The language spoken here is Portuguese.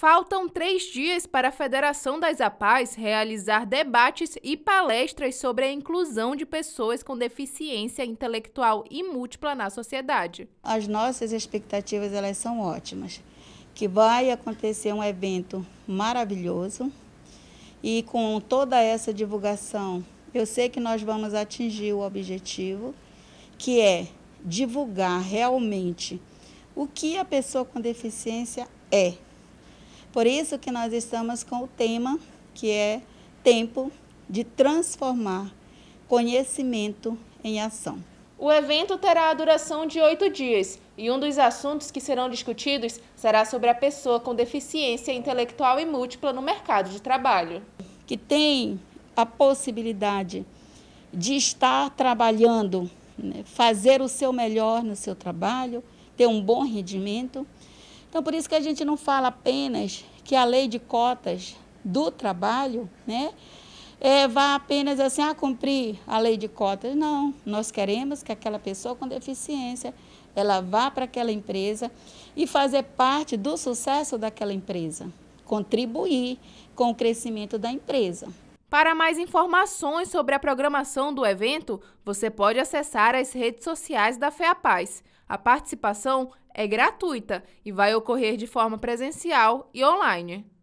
Faltam três dias para a Federação das APAES realizar debates e palestras sobre a inclusão de pessoas com deficiência intelectual e múltipla na sociedade. As nossas expectativas elas são ótimas, que vai acontecer um evento maravilhoso e com toda essa divulgação, eu sei que nós vamos atingir o objetivo, que é divulgar realmente o que a pessoa com deficiência é por isso que nós estamos com o tema que é tempo de transformar conhecimento em ação. O evento terá a duração de oito dias e um dos assuntos que serão discutidos será sobre a pessoa com deficiência intelectual e múltipla no mercado de trabalho. Que tem a possibilidade de estar trabalhando, né, fazer o seu melhor no seu trabalho, ter um bom rendimento então, por isso que a gente não fala apenas que a lei de cotas do trabalho, né? É, vá apenas assim a ah, cumprir a lei de cotas. Não, nós queremos que aquela pessoa com deficiência ela vá para aquela empresa e fazer parte do sucesso daquela empresa, contribuir com o crescimento da empresa. Para mais informações sobre a programação do evento, você pode acessar as redes sociais da FEAPAZ. A participação é gratuita e vai ocorrer de forma presencial e online.